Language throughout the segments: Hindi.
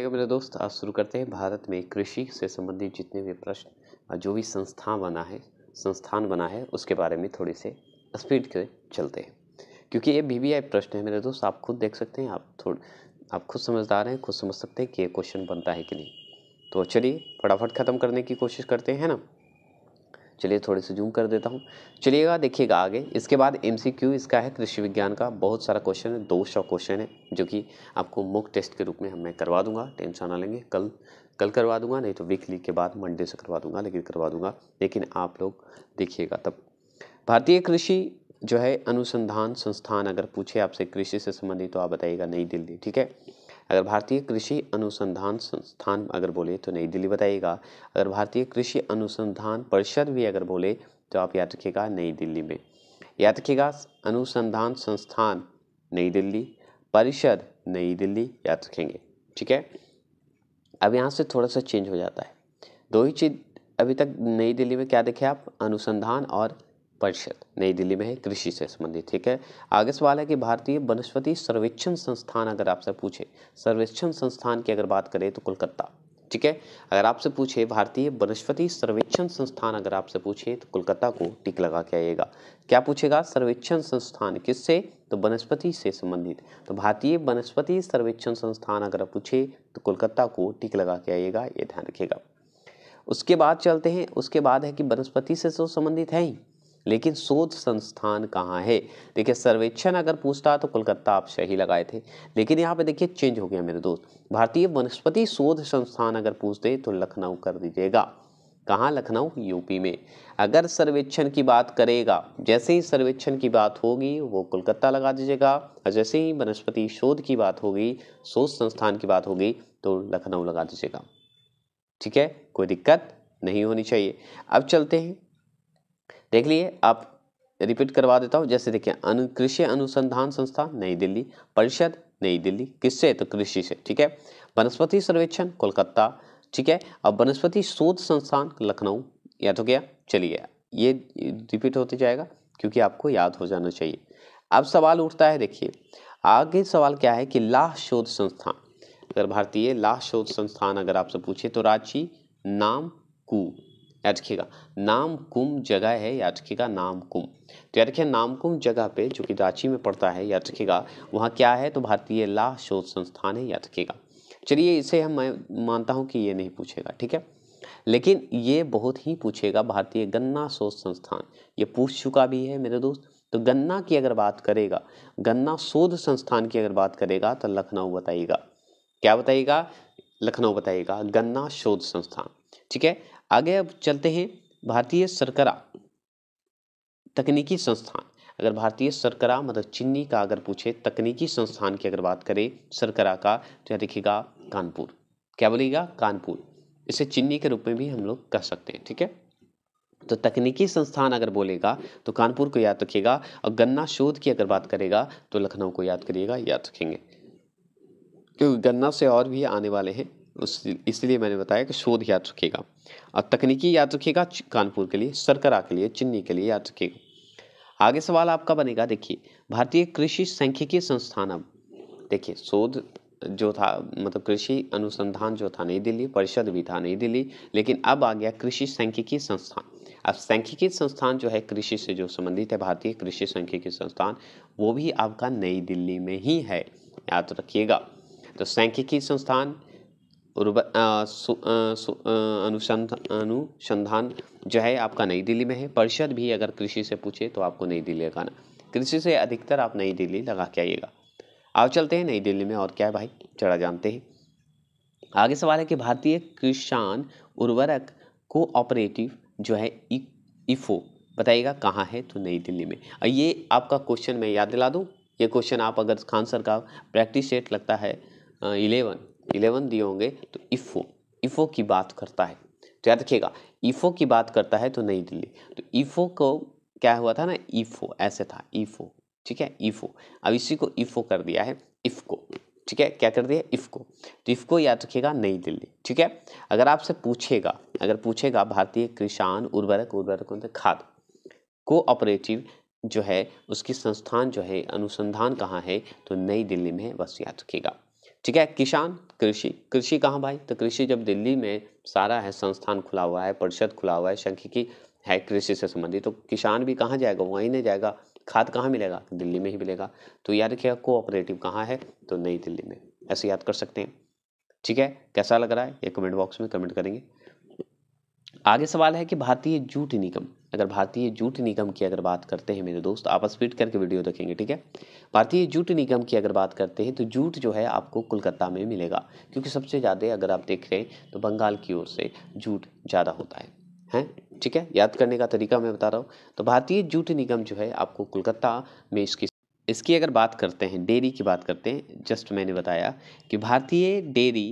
है मेरे दोस्त आज शुरू करते हैं भारत में कृषि से संबंधित जितने भी प्रश्न जो भी संस्था बना है संस्थान बना है उसके बारे में थोड़े से स्पीड के चलते हैं क्योंकि ये वी प्रश्न है मेरे दोस्त आप खुद देख सकते हैं आप थोड़ आप खुद समझदार हैं खुद समझ सकते हैं कि ये क्वेश्चन बनता है कि नहीं तो चलिए फटाफट ख़त्म करने की कोशिश करते हैं ना चलिए थोड़े से जूम कर देता हूँ चलिएगा देखिएगा आगे इसके बाद एमसीक्यू इसका है कृषि विज्ञान का बहुत सारा क्वेश्चन है दो सौ क्वेश्चन है जो कि आपको मुक टेस्ट के रूप में मैं करवा दूंगा टेंशन ना लेंगे कल कल करवा दूंगा नहीं तो वीकली के बाद मंडे से करवा दूंगा लेकिन करवा दूंगा लेकिन आप लोग देखिएगा तब भारतीय कृषि जो है अनुसंधान संस्थान अगर पूछे आपसे कृषि से संबंधित तो आप बताइएगा नई दिल्ली ठीक है अगर भारतीय कृषि अनुसंधान संस्थान अगर बोले तो नई दिल्ली बताइएगा अगर भारतीय कृषि अनुसंधान परिषद भी अगर बोले तो आप याद रखिएगा नई दिल्ली में याद रखिएगा अनुसंधान संस्थान नई दिल्ली परिषद नई दिल्ली याद रखेंगे ठीक है अब यहाँ से थोड़ा सा चेंज हो जाता है दो ही चीज़ अभी तक नई दिल्ली में क्या देखे आप अनुसंधान और परिषद नई दिल्ली में है कृषि से संबंधित ठीक है आगे सवाल है कि भारतीय वनस्पति सर्वेक्षण संस्थान अगर आपसे पूछे सर्वेक्षण संस्थान की अगर बात करें तो कोलकाता ठीक है अगर आपसे पूछे भारतीय वनस्पति सर्वेक्षण संस्थान अगर आपसे पूछे तो कोलकाता को टिक लगा के आइएगा क्या पूछेगा सर्वेक्षण संस्थान किससे तो वनस्पति से संबंधित तो भारतीय वनस्पति सर्वेक्षण संस्थान अगर आप पूछे तो कोलकाता को टिक लगा के आइएगा ये ध्यान रखिएगा उसके बाद चलते हैं उसके बाद है कि वनस्पति से तो संबंधित है ही लेकिन शोध संस्थान कहाँ है देखिए सर्वेक्षण अगर पूछता तो कोलकाता आप सही लगाए थे लेकिन यहाँ पे देखिए चेंज हो गया मेरे दोस्त भारतीय वनस्पति शोध संस्थान अगर पूछते तो लखनऊ कर दीजिएगा कहाँ लखनऊ यूपी में अगर सर्वेक्षण की बात करेगा जैसे ही सर्वेक्षण की बात होगी वो कोलकाता लगा दीजिएगा और जैसे ही वनस्पति शोध की बात होगी शोध संस्थान की बात होगी तो लखनऊ लगा दीजिएगा ठीक है कोई दिक्कत नहीं होनी चाहिए अब चलते हैं देख लिए आप रिपीट करवा देता हूँ जैसे देखिए अनु कृषि अनुसंधान संस्था नई दिल्ली परिषद नई दिल्ली किससे तो कृषि से ठीक है वनस्पति सर्वेक्षण कोलकाता ठीक है अब वनस्पति शोध संस्थान लखनऊ याद हो गया चलिए ये रिपीट होते जाएगा क्योंकि आपको याद हो जाना चाहिए अब सवाल उठता है देखिए आगे सवाल क्या है कि लाह शोध संस्थान अगर भारतीय लाह शोध संस्थान अगर आपसे पूछे तो रांची नाम कू याद रखिएगा नाम कुम जगह है याद रखिएगा नाम कुम तो याद रखिए नाम कुम जगह पे जो कि रांची में पड़ता है याद रखिएगा वहाँ क्या है तो भारतीय लाह शोध संस्थान है याद रखिएगा चलिए इसे हम मैं मानता हूँ कि ये नहीं पूछेगा ठीक है लेकिन ये बहुत ही पूछेगा भारतीय गन्ना शोध संस्थान ये पूछ चुका भी है मेरे दोस्त तो गन्ना की अगर बात करेगा गन्ना शोध संस्थान की अगर बात करेगा तो लखनऊ बताइएगा क्या बताइएगा लखनऊ बताइएगा गन्ना शोध संस्थान ठीक है आगे अब चलते हैं भारतीय सरकरा तकनीकी संस्थान अगर भारतीय सरकरा मतलब चीनी का अगर पूछे तकनीकी संस्थान की अगर बात करें सरकरा का तो यह देखिएगा कानपुर क्या बोलेगा कानपुर इसे चीनी के रूप में भी हम लोग कह सकते हैं ठीक है तो तकनीकी संस्थान अगर बोलेगा तो कानपुर को याद रखिएगा और गन्ना शोध की अगर बात करेगा तो लखनऊ को याद करिएगा याद रखेंगे क्योंकि गन्ना से और भी आने वाले हैं उस इसलिए मैंने बताया कि शोध याद रखेगा और तकनीकी याद रखिएगा कानपुर के लिए सरकरा के लिए चिन्नी के लिए याद रखिएगा आगे सवाल आपका बनेगा देखिए भारतीय कृषि सांख्यिकी संस्थान अब देखिए शोध जो था मतलब कृषि अनुसंधान जो था नई दिल्ली परिषद भी था नई दिल्ली लेकिन अब आ गया कृषि सांख्यिकी संस्थान अब सांख्यिकी संस्थान जो है कृषि से जो संबंधित है भारतीय कृषि सांख्यिकी संस्थान वो भी आपका नई दिल्ली में ही है याद रखिएगा तो सांख्यिकी संस्थान अनुसंधान जो है आपका नई दिल्ली में है परिषद भी अगर कृषि से पूछे तो आपको नई दिल्ली लगाना कृषि से अधिकतर आप नई दिल्ली लगा के आइएगा आप चलते हैं नई दिल्ली में और क्या है भाई चढ़ा जानते हैं आगे सवाल है कि भारतीय किसान उर्वरक कोऑपरेटिव जो है इफो बताइएगा कहाँ है तो नई दिल्ली में ये आपका क्वेश्चन मैं याद दिला दूँ ये क्वेश्चन आप अगर खान सर का प्रैक्टिस सेट लगता है हाँ, इलेवन इलेवन दिए होंगे तो इफ़ो इफ़ो की बात करता है तो याद रखिएगा इफ़ो की बात करता है तो नई दिल्ली तो इफ़ो को क्या हुआ था ना ईफो ऐसे था ईफो ठीक है ईफो अब इसी को ईफो कर दिया है को ठीक है क्या कर दिया इफ़को तो को याद रखिएगा नई दिल्ली ठीक है अगर आपसे पूछेगा अगर पूछेगा भारतीय किसान उर्वरक उर्वरक खाद कोऑपरेटिव जो है उसकी संस्थान जो है अनुसंधान कहाँ है तो नई दिल्ली में बस याद रखिएगा ठीक है किसान कृषि कृषि कहाँ भाई तो कृषि जब दिल्ली में सारा है संस्थान खुला हुआ है परिषद खुला हुआ है सांख्यिकी है कृषि से संबंधित तो किसान भी कहाँ जाएगा वहीं नहीं जाएगा खाद कहाँ मिलेगा दिल्ली में ही मिलेगा तो याद रखिएगा कोऑपरेटिव कहाँ है तो नई दिल्ली में ऐसे याद कर सकते हैं ठीक है कैसा लग रहा है ये कमेंट बॉक्स में कमेंट करेंगे आगे सवाल है कि भारतीय जूट निगम अगर भारतीय जूट निगम की अगर बात करते हैं मेरे दोस्त आप स्पीड करके वीडियो देखेंगे ठीक है भारतीय जूट निगम की अगर बात करते हैं तो जूट जो है आपको कोलकाता में मिलेगा क्योंकि सबसे ज़्यादा अगर आप देख रहे हैं तो बंगाल की ओर से जूट ज़्यादा होता है हैं ठीक है याद करने का तरीका मैं बता रहा हूँ तो भारतीय जूट निगम जो है आपको कोलकाता में इसकी इसकी अगर बात करते हैं डेयरी की बात करते हैं जस्ट मैंने बताया कि भारतीय डेयरी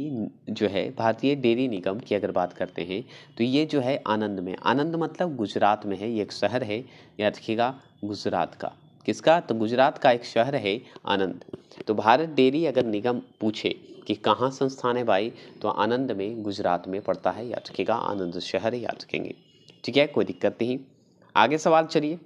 जो है भारतीय डेयरी निगम की अगर बात करते हैं तो ये जो है आनंद में आनंद मतलब गुजरात में है ये एक शहर है याद रखिएगा गुजरात का किसका तो गुजरात का एक शहर है आनंद तो भारत डेयरी अगर निगम पूछे कि कहाँ संस्थान है भाई तो आनंद में गुजरात में पड़ता है याद रखिएगा आनंद शहर याद रखेंगे ठीक है कोई दिक्कत नहीं आगे सवाल चलिए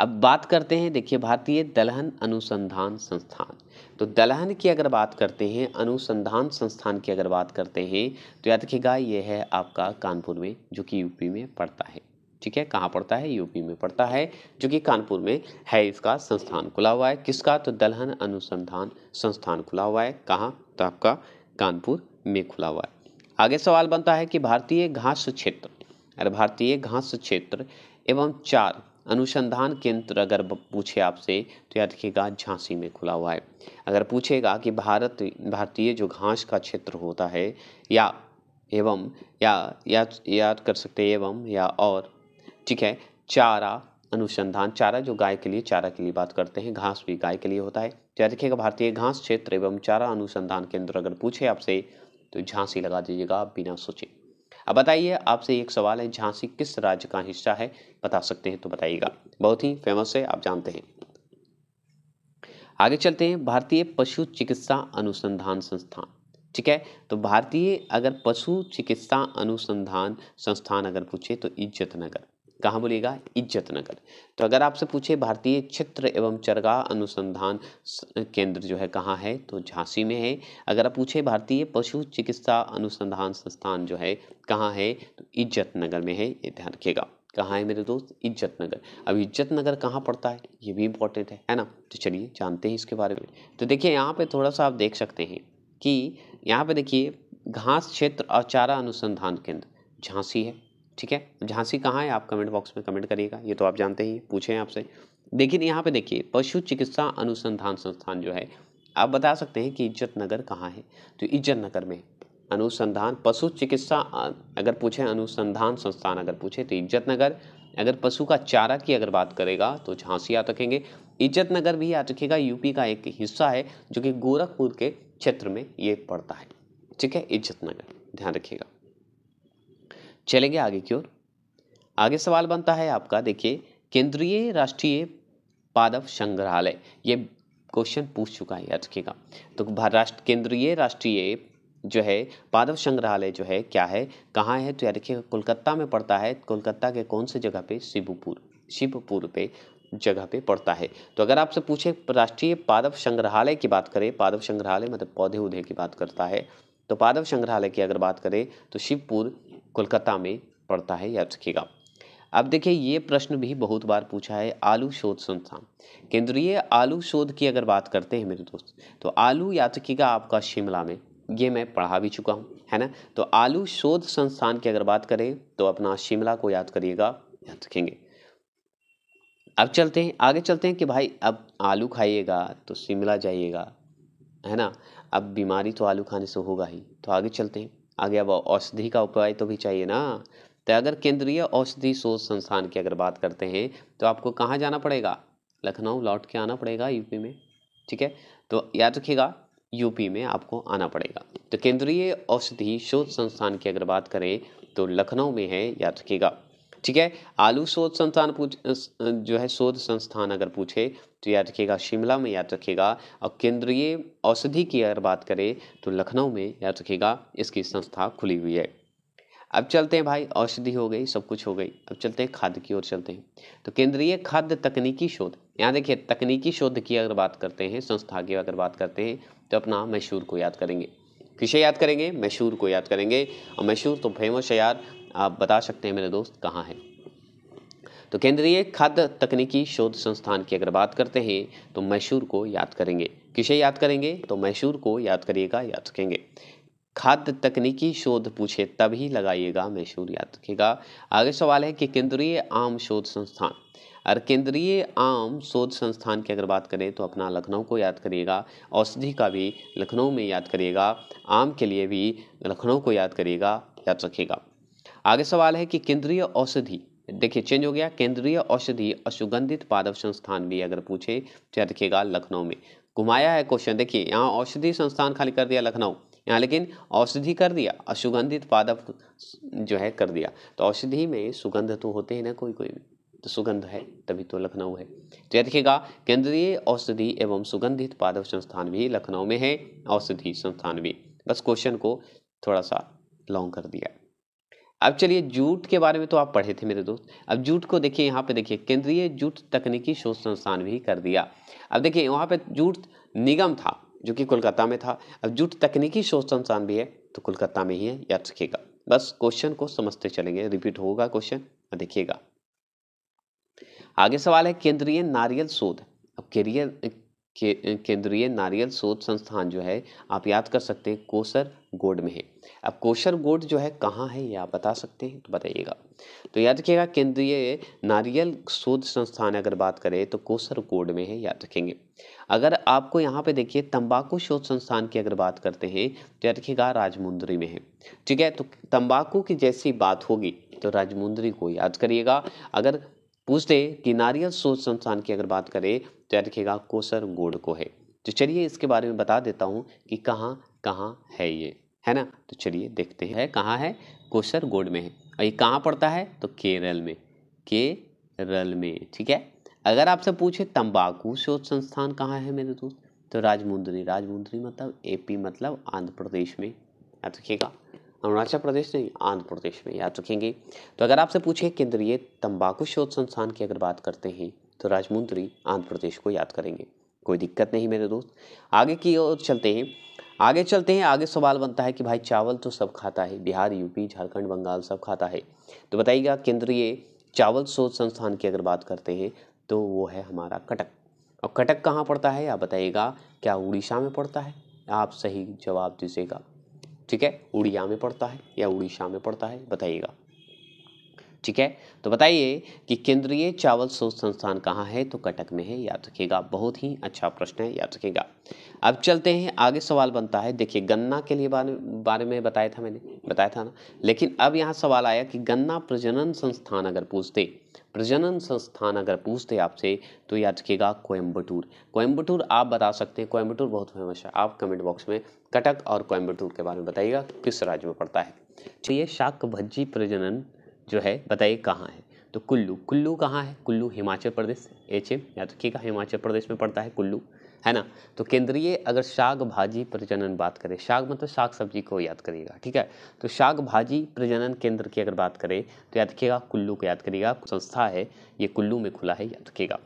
अब बात करते हैं देखिए भारतीय दलहन अनुसंधान संस्थान तो दलहन की अगर बात करते हैं अनुसंधान संस्थान की अगर बात करते हैं तो याद रखिएगा ये है आपका कानपुर में जो कि यूपी में पड़ता है ठीक है कहाँ पड़ता है यूपी में पड़ता है जो कि कानपुर में है इसका संस्थान खुला हुआ है किसका तो दलहन अनुसंधान संस्थान खुला हुआ है कहाँ तो आपका कानपुर में खुला हुआ है आगे सवाल बनता है कि भारतीय घास क्षेत्र अरे भारतीय घास क्षेत्र एवं चार अनुसंधान केंद्र अगर पूछे आपसे तो याद रखिएगा झांसी में खुला हुआ है अगर पूछेगा कि भारत भारतीय जो घास का क्षेत्र होता है या एवं या याद या कर सकते हैं एवं या और ठीक है चारा अनुसंधान चारा जो गाय के लिए चारा के लिए बात करते हैं घास भी गाय के लिए होता है तो याद रखिएगा भारतीय घास क्षेत्र एवं चारा अनुसंधान केंद्र अगर पूछे आपसे तो झांसी लगा दीजिएगा बिना सोचे अब बताइए आपसे एक सवाल है झांसी किस राज्य का हिस्सा है बता सकते हैं तो बताइएगा बहुत ही फेमस है आप जानते हैं आगे चलते हैं भारतीय पशु चिकित्सा अनुसंधान संस्थान ठीक है तो भारतीय अगर पशु चिकित्सा अनुसंधान संस्थान अगर पूछे तो इज्जत नगर कहाँ बोलिएगा इज्जत नगर तो अगर आपसे पूछे भारतीय क्षेत्र एवं चरगा अनुसंधान केंद्र जो है कहाँ है तो झांसी में है अगर आप पूछे भारतीय पशु चिकित्सा अनुसंधान संस्थान जो है कहाँ है तो इज्जत नगर में है ये ध्यान रखिएगा कहाँ है मेरे दोस्त इज्जत नगर अब इज्जत नगर कहाँ पड़ता है ये भी इम्पोर्टेंट है है ना तो चलिए जानते हैं इसके बारे में तो देखिए यहाँ पे थोड़ा सा आप देख सकते हैं कि यहाँ पे देखिए घास क्षेत्र और चारा अनुसंधान केंद्र झांसी है ठीक है झांसी कहाँ है आप कमेंट बॉक्स में कमेंट करिएगा ये तो आप जानते ही पूछें आपसे लेकिन यहाँ पे देखिए पशु चिकित्सा अनुसंधान संस्थान जो है आप बता सकते हैं कि इज्जत नगर कहाँ है तो इज्जत नगर में अनुसंधान पशु चिकित्सा अगर पूछे अनुसंधान संस्थान अगर पूछे तो इज्जत नगर अगर पशु का चारा की अगर बात करेगा तो झांसी आ रखेंगे इज्जत नगर भी आ रखिएगा यूपी का एक हिस्सा है जो कि गोरखपुर के क्षेत्र में ये पड़ता है ठीक है इज्जत नगर ध्यान रखिएगा चलेंगे आगे की ओर आगे सवाल बनता है आपका देखिए केंद्रीय राष्ट्रीय पादव संग्रहालय ये क्वेश्चन पूछ चुका है याद रखिएगा तो राष्ट्र केंद्रीय राष्ट्रीय जो है पादव संग्रहालय जो है क्या है कहाँ है तो यार रखिएगा कोलकाता में पड़ता है कोलकाता के कौन से जगह पे शिवपुर शिवपुर पे जगह पे पड़ता है तो अगर आपसे पूछे राष्ट्रीय पादव संग्रहालय की बात करें पादव संग्रहालय मतलब पौधे उधे की बात करता है तो पादव संग्रहालय की अगर बात करें तो शिवपुर कोलकाता में पड़ता है याद रखिएगा अब देखिए ये प्रश्न भी बहुत बार पूछा है आलू शोध संस्थान केंद्रीय आलू शोध की अगर बात करते हैं मेरे दोस्त तो आलू याद रखिएगा आपका शिमला में ये मैं पढ़ा भी चुका हूँ है ना तो आलू शोध संस्थान की अगर बात करें तो अपना शिमला को याद करिएगा याद रखेंगे अब चलते हैं आगे चलते हैं कि भाई अब आलू खाइएगा तो शिमला जाइएगा है ना अब बीमारी तो आलू खाने से होगा ही तो आगे चलते हैं आ गया वो औषधि का उपाय तो भी चाहिए ना तो अगर केंद्रीय औषधि शोध संस्थान की अगर बात करते हैं तो आपको कहाँ जाना पड़ेगा लखनऊ लौट के आना पड़ेगा यूपी में ठीक है तो याद रखिएगा यूपी में आपको आना पड़ेगा तो केंद्रीय औषधि शोध संस्थान की अगर बात करें तो लखनऊ में है याद रखिएगा ठीक है आलू शोध संस्थान पूछ जो है शोध संस्थान अगर पूछे तो याद रखिएगा शिमला में याद रखिएगा और केंद्रीय औषधि की अगर बात करें तो लखनऊ में याद रखिएगा इसकी संस्था खुली हुई है अब चलते हैं भाई औषधि हो गई सब कुछ हो गई अब चलते हैं खाद्य की ओर चलते हैं तो केंद्रीय खाद्य तकनीकी शोध यहाँ देखिए तकनीकी शोध की अगर बात करते हैं संस्था की अगर बात करते हैं तो अपना मशहूर को याद करेंगे किसे याद करेंगे मशहूर को याद करेंगे और मशहूर तो फेमस है यार आप बता सकते हैं मेरे दोस्त कहाँ है तो केंद्रीय खाद्य तकनीकी शोध संस्थान की अगर बात करते हैं तो मैशूर को याद करेंगे किसे याद करेंगे तो मैसूर को याद करिएगा याद रखेंगे खाद्य तकनीकी शोध पूछे तभी लगाइएगा मैशूर याद रखेगा आगे सवाल है कि केंद्रीय आम शोध संस्थान और केंद्रीय आम शोध संस्थान की अगर बात करें तो अपना लखनऊ को याद करिएगा औषधि का भी लखनऊ में याद करिएगा आम के लिए भी लखनऊ को याद करिएगा याद रखेगा आगे सवाल है कि केंद्रीय औषधि देखिए चेंज हो गया केंद्रीय औषधि असुगंधित पादव पादप संस्थान भी अगर पूछे तो देखिएगा लखनऊ में घुमाया है क्वेश्चन देखिए यहाँ औषधि संस्थान खाली कर दिया लखनऊ यहाँ लेकिन औषधि कर दिया असुगंधित पादव पादप जो है कर दिया तो औषधि में सुगंध तो होते हैं ना कोई कोई तो सुगंध है तभी तो लखनऊ है तो यह देखिएगा केंद्रीय औषधि एवं सुगंधित पादप संस्थान भी लखनऊ में है औषधि संस्थान भी बस क्वेश्चन को थोड़ा सा लॉन्ग कर दिया अब चलिए जूट के बारे में तो आप पढ़े थे मेरे दोस्त अब जूट को देखिए यहाँ पे देखिए केंद्रीय जूट तकनीकी शोध संस्थान भी कर दिया अब देखिए वहाँ पे जूट निगम था जो कि कोलकाता में था अब जूट तकनीकी शोध संस्थान भी है तो कोलकाता में ही है याद रखिएगा बस क्वेश्चन को समझते चलेंगे रिपीट होगा क्वेश्चन देखिएगा आगे सवाल है केंद्रीय नारियल शोध अब केंद्रीय नारियल शोध संस्थान जो है आप याद कर सकते हैं कोसर गोड में है अब कोशर गोड जो है कहाँ है ये आप बता सकते हैं तो बताइएगा तो याद रखिएगा केंद्रीय नारियल शोध संस्थान अगर बात करें तो कोसर गोड में है याद रखेंगे अगर आपको यहाँ पे देखिए तंबाकू शोध संस्थान की अगर बात करते हैं तो याद रखिएगा राजमुंदरी में है ठीक है तो तंबाकू की जैसी बात होगी तो राजमुंदरी को याद करिएगा अगर पूछते कि नारियल शोध संस्थान की अगर बात करें याद रखिएगा कोसर गोड़ को है तो चलिए इसके बारे में बता देता हूँ कि कहाँ कहाँ है ये है ना तो चलिए देखते हैं कहाँ है कोसर गोड में है और ये कहाँ पड़ता है तो केरल में केरल में ठीक है अगर आपसे पूछे तंबाकू शोध संस्थान कहाँ है मेरे दोस्त तो राजमुंदरी राजमुंदरी मतलब एपी मतलब आंध्र प्रदेश में याद रखिएगा अरुणाचल प्रदेश नहीं आंध्र प्रदेश में याद रखेंगे तो अगर आपसे पूछे केंद्रीय तंबाकू शोध संस्थान की अगर बात करते हैं तो राजमुंद्री आंध्र प्रदेश को याद करेंगे कोई दिक्कत नहीं मेरे दोस्त आगे की ओर चलते हैं आगे चलते हैं आगे सवाल बनता है कि भाई चावल तो सब खाता है बिहार यूपी झारखंड बंगाल सब खाता है तो बताइएगा केंद्रीय चावल शोध संस्थान की अगर बात करते हैं तो वो है हमारा कटक और कटक कहाँ पड़ता है आप बताइएगा क्या उड़ीसा में पड़ता है आप सही जवाब दीजिएगा ठीक है उड़िया में पड़ता है या उड़ीसा में पड़ता है बताइएगा ठीक है तो बताइए कि केंद्रीय चावल शोध संस्थान कहाँ है तो कटक में है याद रखिएगा बहुत ही अच्छा प्रश्न है याद रखिएगा अब चलते हैं आगे सवाल बनता है देखिए गन्ना के लिए बारे, बारे में बताया था मैंने बताया था ना लेकिन अब यहाँ सवाल आया कि गन्ना प्रजनन संस्थान अगर पूछते प्रजनन संस्थान अगर पूछते आपसे तो याद रखिएगा कोयम्बटूर कोयम्बटूर आप बता सकते हैं कोयम्बटूर बहुत फेमस है आप कमेंट बॉक्स में कटक और कोयम्बटूर के बारे में बताइएगा किस राज्य में पड़ता है चलिए शाक भज्जी प्रजनन जो है बताइए कहाँ है तो कुल्लू कुल्लू कहाँ है कुल्लू हिमाचल प्रदेश एच एम या तो ठीक रखिएगा हिमाचल प्रदेश में पड़ता है कुल्लू है ना तो केंद्रीय अगर शाग भाजी प्रजनन बात करें शाग मतलब शाग सब्जी को याद करिएगा ठीक है तो शाग भाजी प्रजनन केंद्र की अगर बात करें तो याद रखिएगा कुल्लू को याद करिएगा संस्था है ये कुल्लू में खुला है याद रखिएगा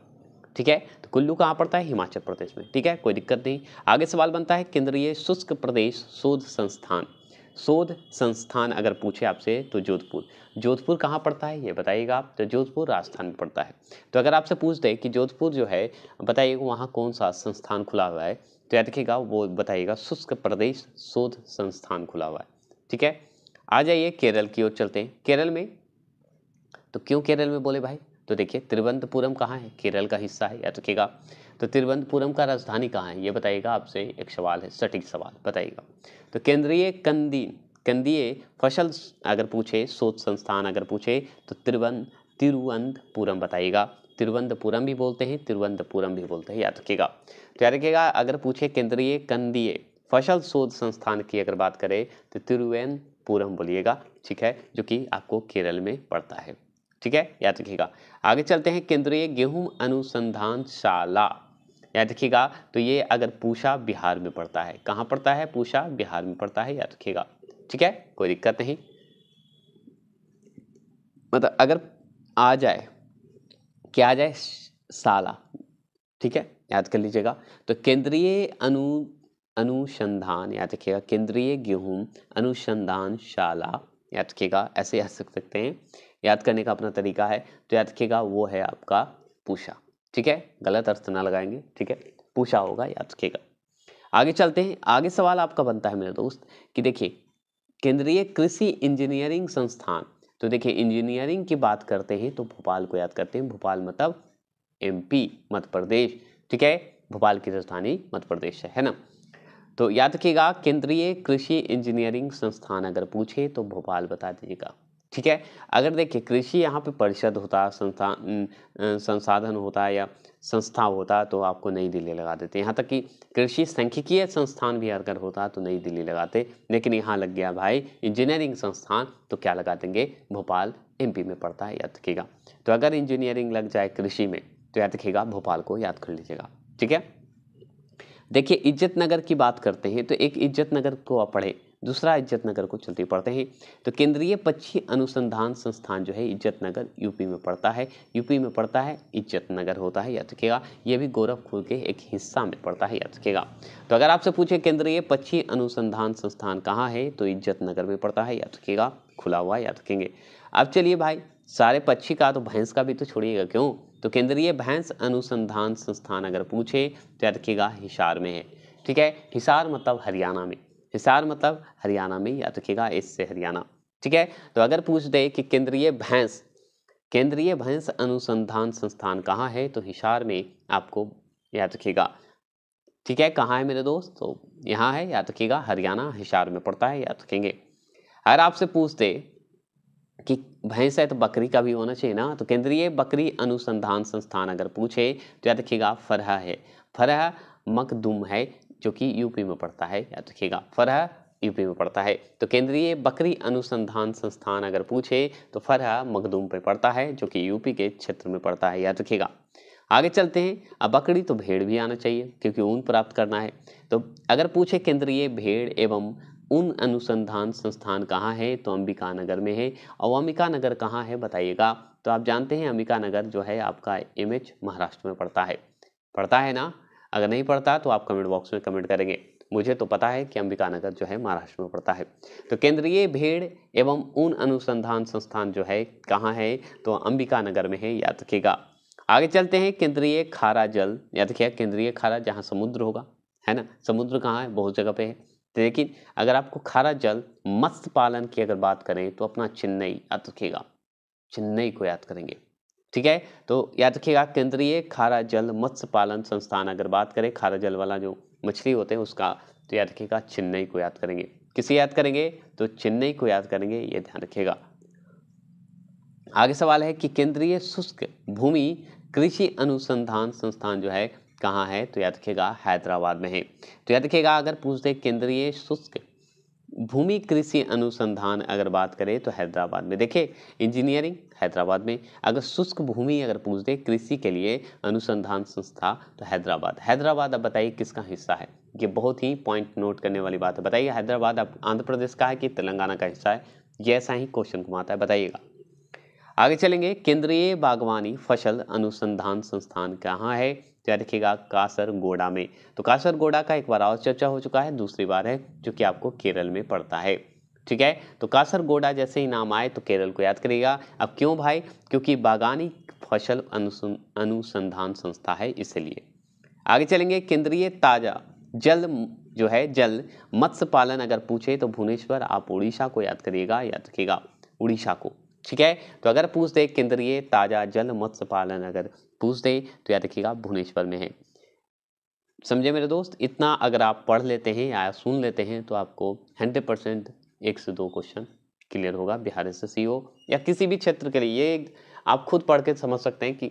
ठीक है तो कुल्लू कहाँ पड़ता है हिमाचल प्रदेश में ठीक है कोई दिक्कत नहीं आगे सवाल बनता है केंद्रीय शुष्क प्रदेश शोध संस्थान शोध संस्थान अगर पूछे आपसे तो जोधपुर जोधपुर कहाँ पड़ता है ये बताइएगा आप तो जोधपुर राजस्थान में पड़ता है तो अगर आपसे पूछ दें कि जोधपुर जो है बताइएगा वहाँ कौन सा संस्थान खुला हुआ है तो याद रखिएगा वो बताइएगा शुष्क प्रदेश शोध संस्थान खुला हुआ है ठीक है आ जाइए केरल की ओर चलते हैं केरल में तो क्यों केरल में बोले भाई तो देखिए तिरुवनंतपुरम कहाँ है केरल का हिस्सा है याद रखिएगा तो तिरुवनंतपुरम का राजधानी कहाँ है ये बताइएगा आपसे एक सवाल है सटीक सवाल बताइएगा तो केंद्रीय कंदी कंदीय फसल अगर पूछे शोध संस्थान अगर पूछे तो तिरुवन तिरुवनंतपुरम बताइएगा तिरुवनंतपुरम भी बोलते हैं तिरुवनंतपुरम भी बोलते हैं याद रखिएगा तो याद रखिएगा अगर पूछे केंद्रीय कंदीय फसल शोध संस्थान की अगर बात करें तो तिरुवेनपुरम बोलिएगा ठीक है जो कि आपको केरल में पड़ता है ठीक है याद रखिएगा आगे चलते हैं केंद्रीय गेहूं अनुसंधान शाला याद रखिएगा तो ये अगर पूषा बिहार में पड़ता है कहाँ पड़ता है पूषा बिहार में पड़ता है याद रखिएगा ठीक है कोई दिक्कत नहीं मतलब अगर आ जाए क्या आ जाए साला ठीक है याद कर लीजिएगा तो केंद्रीय अनु अनुसंधान याद रखिएगा केंद्रीय गेहूँ अनुसंधान शाला याद रखिएगा ऐसे याद सकते हैं याद करने का अपना तरीका है तो याद रखिएगा वो है आपका पूषा ठीक है गलत अर्थ ना लगाएंगे ठीक है पूछा होगा याद रखिएगा आगे चलते हैं आगे सवाल आपका बनता है मेरे दोस्त कि देखिए केंद्रीय कृषि इंजीनियरिंग संस्थान तो देखिए इंजीनियरिंग की बात करते हैं तो भोपाल को याद करते हैं भोपाल मतलब एमपी मध्य प्रदेश ठीक है भोपाल की राजधानी मध्य प्रदेश है, है ना तो याद रखिएगा केंद्रीय कृषि इंजीनियरिंग संस्थान अगर पूछे तो भोपाल बता दीजिएगा ठीक है अगर देखिए कृषि यहाँ पे परिषद होता संस्था संसाधन होता या संस्था होता तो आपको नई दिल्ली लगा देते यहाँ तक कि कृषि संख्यकीय संस्थान भी अगर होता तो नई दिल्ली लगाते लेकिन यहाँ लग गया भाई इंजीनियरिंग संस्थान तो क्या लगा देंगे भोपाल एमपी में पड़ता है याद रखिएगा तो अगर इंजीनियरिंग लग जाए कृषि में तो याद रखिएगा भोपाल को याद कर लीजिएगा ठीक है देखिए इज्जत नगर की बात करते हैं तो एक इज्जत नगर को आप पढ़े दूसरा इज्जत नगर को चलते पड़ते हैं तो केंद्रीय पक्षी अनुसंधान संस्थान जो है इज्जत नगर यूपी में पड़ता है यूपी में पड़ता है इज्जत नगर होता है याद रखिएगा यह भी गोरखपुर के एक हिस्सा में पड़ता है याद रखिएगा तो अगर आपसे पूछे केंद्रीय पक्षी अनुसंधान संस्थान कहाँ है तो इज्जत नगर में पड़ता है याद रखिएगा खुला हुआ याद रखेंगे अब चलिए भाई सारे पक्षी का तो भैंस का भी तो छोड़िएगा क्यों तो केंद्रीय भैंस अनुसंधान संस्थान अगर पूछे तो याद रखिएगा हिसार में है ठीक है हिसार मतलब हरियाणा में हिसार मतलब हरियाणा में याद रखिएगा एस से हरियाणा ठीक है तो अगर पूछ दे कि केंद्रीय भैंस केंद्रीय भैंस अनुसंधान संस्थान कहाँ है तो हिसार में आपको याद रखिएगा ठीक है कहाँ है मेरे दोस्त तो यहाँ है याद रखिएगा हरियाणा हिसार में पड़ता है याद रखेंगे अगर आपसे पूछ दे कि भैंस है तो बकरी का भी होना चाहिए ना तो केंद्रीय बकरी अनुसंधान संस्थान अगर पूछे तो याद रखिएगा फरहा है फरह मकदुम है जो कि यूपी में पड़ता है याद रखिएगा फरह यूपी में पड़ता है तो केंद्रीय बकरी अनुसंधान संस्थान अगर पूछे तो फरह मखदूम पर पड़ता है जो कि यूपी के क्षेत्र में पड़ता है याद रखिएगा आगे चलते हैं अब बकरी तो भेड़ भी आना चाहिए क्योंकि ऊन प्राप्त करना है तो अगर पूछे केंद्रीय भेड़ एवं उन अनुसंधान संस्थान कहाँ है तो अंबिका नगर में है और अंबिका नगर कहाँ है बताइएगा तो आप जानते हैं अंबिका नगर जो है आपका एम महाराष्ट्र में पड़ता है पड़ता है ना अगर नहीं पड़ता तो आप कमेंट बॉक्स में कमेंट करेंगे मुझे तो पता है कि अंबिका नगर जो है महाराष्ट्र में पड़ता है तो केंद्रीय भेड़ एवं ऊन अनुसंधान संस्थान जो है कहाँ है तो अंबिका नगर में है याद रखिएगा आगे चलते हैं केंद्रीय खारा जल याद रखिएगा केंद्रीय खारा जहाँ समुद्र होगा है ना समुद्र कहाँ है बहुत जगह पे है तो लेकिन अगर आपको खारा जल मत्स्य पालन की अगर बात करें तो अपना चेन्नई याद रखिएगा चेन्नई को याद करेंगे ठीक है तो याद रखिएगा केंद्रीय खारा जल मत्स्य पालन संस्थान अगर बात करें खारा जल वाला जो मछली होते हैं उसका तो याद रखिएगा चेन्नई को याद करेंगे किसे याद करेंगे तो चेन्नई को याद करेंगे ये ध्यान रखिएगा आगे सवाल है कि केंद्रीय शुष्क भूमि कृषि अनुसंधान संस्थान जो है कहाँ है तो याद रखिएगा हैदराबाद में है तो याद रखिएगा अगर पूछते केंद्रीय शुष्क भूमि कृषि अनुसंधान अगर बात करें तो हैदराबाद में देखिए इंजीनियरिंग हैदराबाद में अगर शुष्क भूमि अगर पूछ दे कृषि के लिए अनुसंधान संस्था तो हैदराबाद हैदराबाद अब बताइए किसका हिस्सा है ये बहुत ही पॉइंट नोट करने वाली बात है बताइए हैदराबाद अब आंध्र प्रदेश का है कि तेलंगाना का हिस्सा है ये ऐसा ही क्वेश्चन घुमाता है बताइएगा आगे चलेंगे केंद्रीय बागवानी फसल अनुसंधान संस्थान कहाँ है क्या रखिएगा कासरगोड़ा में तो कासरगोड़ा का एक बार और चर्चा हो चुका है दूसरी बार है जो कि आपको केरल में पड़ता है ठीक है तो कासरगोड़ा जैसे ही नाम आए तो केरल को याद करिएगा अब क्यों भाई क्योंकि बागानी फसल अनुसंधान संस्था है इसलिए आगे चलेंगे केंद्रीय ताजा जल जो है जल मत्स्य पालन अगर पूछे तो भुवनेश्वर आप उड़ीसा को याद करिएगा याद रखिएगा उड़ीसा को ठीक है तो अगर पूछ दे केंद्रीय ताजा जल मत्स्य पालन अगर पूछ दे तो याद रखिएगा भुवनेश्वर में है समझे मेरे दोस्त इतना अगर आप पढ़ लेते हैं या सुन लेते हैं तो आपको हंड्रेड परसेंट एक से दो क्वेश्चन क्लियर होगा बिहार एस एस या किसी भी क्षेत्र के लिए ये आप खुद पढ़ के समझ सकते हैं कि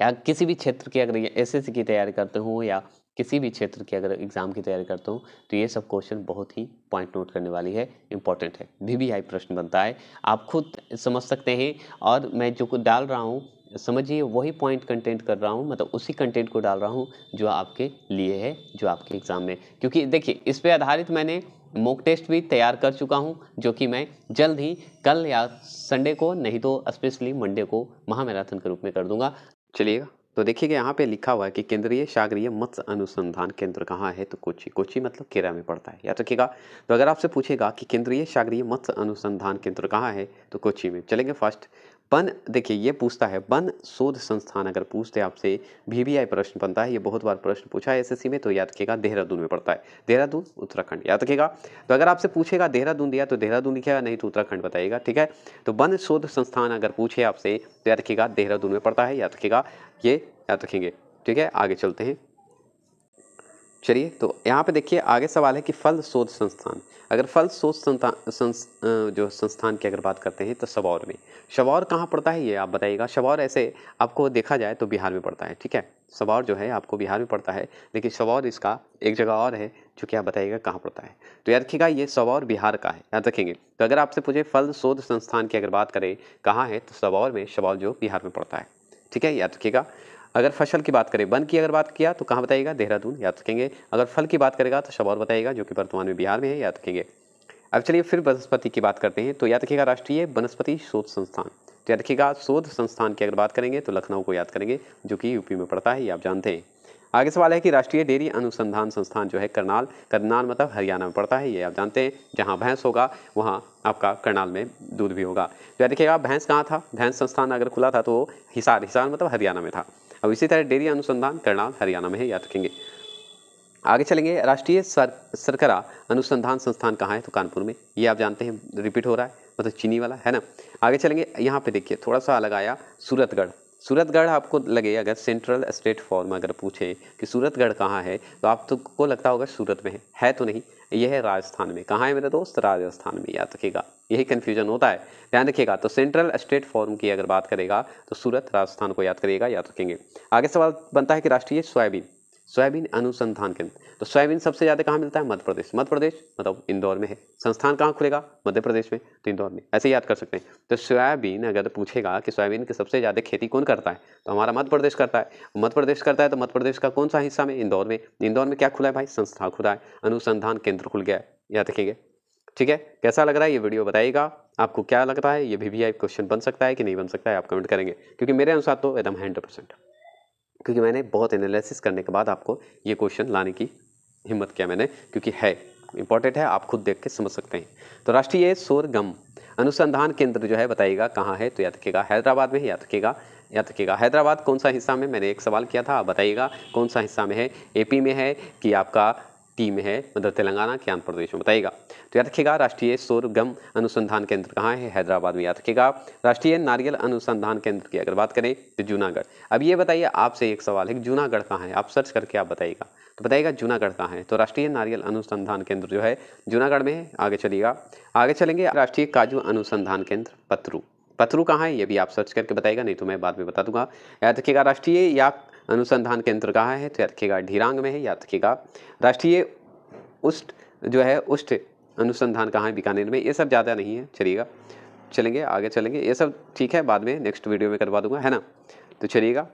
या किसी भी क्षेत्र की अगर एस एस की तैयारी करते हो या किसी भी क्षेत्र की अगर एग्ज़ाम की तैयारी करता हूँ तो ये सब क्वेश्चन बहुत ही पॉइंट नोट करने वाली है इंपॉर्टेंट है भी भी आई प्रश्न बनता है आप खुद समझ सकते हैं और मैं जो कुछ डाल रहा हूँ समझिए वही पॉइंट कंटेंट कर रहा हूँ मतलब उसी कंटेंट को डाल रहा हूँ जो आपके लिए है जो आपके एग्ज़ाम में क्योंकि देखिए इस पर आधारित मैंने मॉक टेस्ट भी तैयार कर चुका हूँ जो कि मैं जल्द ही कल या संडे को नहीं तो स्पेशली मंडे को महामैराथन के रूप में कर दूंगा चलिएगा तो देखिए यहाँ पे लिखा हुआ है कि केंद्रीय सागरीय मत्स्य अनुसंधान केंद्र कहाँ है तो कोची कोची मतलब केरल में पड़ता है याद रखिएगा तो अगर आपसे पूछेगा कि केंद्रीय सागरीय मत्स्य अनुसंधान केंद्र कहाँ है तो कोची में चलेंगे फर्स्ट बन देखिए ये पूछता है वन शोध संस्थान अगर पूछते आपसे वी वी आई प्रश्न बनता है ये बहुत बार प्रश्न पूछा है एसएससी में तो याद रखिएगा देहरादून में पड़ता है देहरादून उत्तराखंड याद रखिएगा तो अगर आपसे पूछेगा देहरादून दिया तो देहरादून लिखेगा नहीं तो उत्तराखंड बताइएगा ठीक है तो वन शोध संस्थान अगर पूछे आपसे तो याद रखिएगा देहरादून में पड़ता है याद रखिएगा ये याद रखेंगे ठीक है आगे चलते हैं चलिए तो यहाँ पे देखिए आगे सवाल है कि फल शोध संस्थान अगर फल शोध संस्थान जो संस्थान की अगर बात करते हैं तो सबौर में सबौर कहाँ पड़ता है ये आप बताइएगा सबौर ऐसे आपको देखा जाए तो बिहार में पड़ता है ठीक है सबौर जो है आपको बिहार में पड़ता है लेकिन सबौर इसका एक जगह और है जो कि आप बताइएगा कहाँ पड़ता है तो याद रखिएगा ये सबौर बिहार का है याद रखेंगे तो अगर आपसे पूछे फल शोध संस्थान की अगर बात करें कहाँ है तो सबौर में सबौर जो बिहार में पड़ता है ठीक है याद रखिएगा अगर फसल की बात करें वन की अगर बात किया तो कहाँ बताएगा देहरादून याद रखेंगे अगर फल की बात करेगा तो शबौर बताएगा जो कि वर्तमान में बिहार में है याद रखेंगे अब चलिए फिर वनस्पति की बात करते हैं तो याद रखिएगा राष्ट्रीय वनस्पति शोध संस्थान तो याद रखिएगा शोध संस्थान की अगर बात करेंगे तो लखनऊ को याद करेंगे जो कि यूपी में पड़ता है ये आप जानते हैं आगे सवाल है कि राष्ट्रीय डेयरी अनुसंधान संस्थान जो है करनाल करनाल मतलब हरियाणा में पड़ता है ये आप जानते हैं जहाँ भैंस होगा वहाँ आपका करनाल में दूध भी होगा तो याद रखिएगा भैंस कहाँ था भैंस संस्थान अगर खुला था तो हिसार हिसार मतलब हरियाणा में था अब इसी तरह डेयरी अनुसंधान करनाल हरियाणा में है याद रखेंगे आगे चलेंगे राष्ट्रीय सरकरा अनुसंधान संस्थान कहाँ है तो कानपुर में ये आप जानते हैं रिपीट हो रहा है मतलब चीनी वाला है ना आगे चलेंगे यहाँ पे देखिए थोड़ा सा अलग आया सूरतगढ़ सूरतगढ़ आपको लगे अगर सेंट्रल स्टेट फॉर्म अगर पूछे कि सूरतगढ़ कहाँ है तो आप तो को लगता होगा सूरत में है है तो नहीं यह है राजस्थान में कहाँ है मेरे दोस्त राजस्थान में याद रखिएगा यही कन्फ्यूजन होता है ध्यान रखिएगा तो सेंट्रल स्टेट फॉर्म की अगर बात करेगा तो सूरत राजस्थान को याद करिएगा याद रखेंगे आगे सवाल बनता है कि राष्ट्रीय सोयाबीन सोयाबीन अनुसंधान केंद्र तो सोयाबीन सबसे ज़्यादा कहाँ मिलता है मध्य प्रदेश मध्य प्रदेश मतलब इंदौर में है संस्थान कहाँ खुलेगा मध्य प्रदेश में तो इंदौर में ऐसे याद कर सकते हैं तो सोयाबीन अगर पूछेगा कि सोयाबीन की सबसे ज़्यादा खेती कौन करता है तो हमारा मध्य प्रदेश करता है मध्य प्रदेश करता है तो मध्य प्रदेश का कौन सा हिस्सा में इंदौर में इंदौर में क्या खुला है भाई संस्था खुला है अनुसंधान केंद्र खुल गया है याद रखेंगे ठीक है कैसा लग रहा है ये वीडियो बताइएगा आपको क्या लगता है ये भी, भी क्वेश्चन बन सकता है कि नहीं बन सकता है आप कमेंट करेंगे क्योंकि मेरे अनुसार तो एकदम हंड्रेड परसेंट क्योंकि मैंने बहुत एनालिसिस करने के बाद आपको ये क्वेश्चन लाने की हिम्मत किया मैंने क्योंकि है इंपॉर्टेंट है आप खुद देख के समझ सकते हैं तो राष्ट्रीय सोरगम अनुसंधान केंद्र जो है बताइएगा कहाँ है तो याद रखिएगा हैदराबाद में याद रखिएगा याद रखिएगा हैदराबाद कौन सा हिस्सा में मैंने एक सवाल किया था आप बताइएगा कौन सा हिस्सा में है एपी में है कि आपका टीम है मतलब तेलंगाना के आंध्र प्रदेश में बताइएगा तो याद रखिएगा राष्ट्रीय सोरगम अनुसंधान केंद्र कहाँ है हैदराबाद में याद रखिएगा राष्ट्रीय नारियल अनुसंधान केंद्र की अगर बात करें तो जूनागढ़ अब ये बताइए आपसे एक सवाल है जूनागढ़ कहाँ है आप सर्च करके आप बताइएगा तो बताइएगा जूनागढ़ कहाँ है तो राष्ट्रीय नारियल अनुसंधान केंद्र जो है जूनागढ़ में है आगे चलिएगा आगे चलेंगे राष्ट्रीय काजू अनुसंधान केंद्र पत्रू पत्रू कहाँ है ये भी आप सर्च करके बताइएगा नहीं तो मैं बाद में बता दूंगा याद रखिएगा राष्ट्रीय या अनुसंधान केंद्र कहाँ है तो याद रखिएगा ढीरांग में है याद रखिएगा राष्ट्रीय उष्ट जो है उष्ट अनुसंधान कहाँ है बीकानेर में ये सब ज़्यादा नहीं है चलिएगा चलेंगे आगे चलेंगे ये सब ठीक है बाद में नेक्स्ट वीडियो में करवा दूंगा है ना तो चलिएगा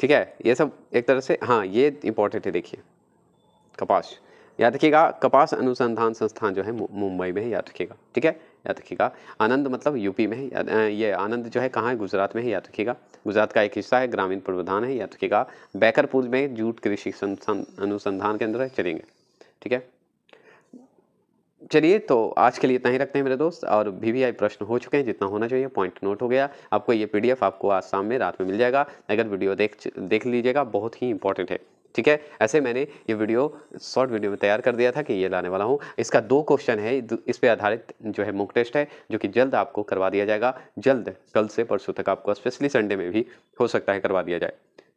ठीक है ये सब एक तरह से हाँ ये इंपॉर्टेंट है देखिए कपास याद रखिएगा कपास अनुसंधान संस्थान जो है मुंबई में है याद रखिएगा ठीक है याद रखिएगा आनंद मतलब यूपी में है ये आनंद जो है कहाँ है गुजरात में है याद रखिएगा गुजरात का एक हिस्सा है ग्रामीण प्रावधान है याद रखिएगा बैकरपुर में जूट कृषि अनुसंधान केंद्र है चलेंगे ठीक है चलिए तो आज के लिए इतना ही रखते हैं मेरे दोस्त और भी भी आई प्रश्न हो चुके हैं जितना होना चाहिए पॉइंट नोट हो गया आपको ये पीडीएफ आपको आज शाम में रात में मिल जाएगा अगर वीडियो देख देख लीजिएगा बहुत ही इंपॉर्टेंट है ठीक है ऐसे मैंने ये वीडियो शॉर्ट वीडियो में तैयार कर दिया था कि ये लाने वाला हूँ इसका दो क्वेश्चन है इस पर आधारित जो है मुक टेस्ट है जो कि जल्द आपको करवा दिया जाएगा जल्द कल से परसों तक आपको स्पेशली संडे में भी हो सकता है करवा दिया जाए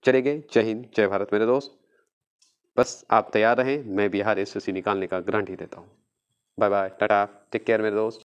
चले गए जय हिंद जय भारत मेरे दोस्त बस आप तैयार रहें मैं बिहार एस निकालने का ग्रंट ही देता हूँ bye bye tata take care मेरे दोस्त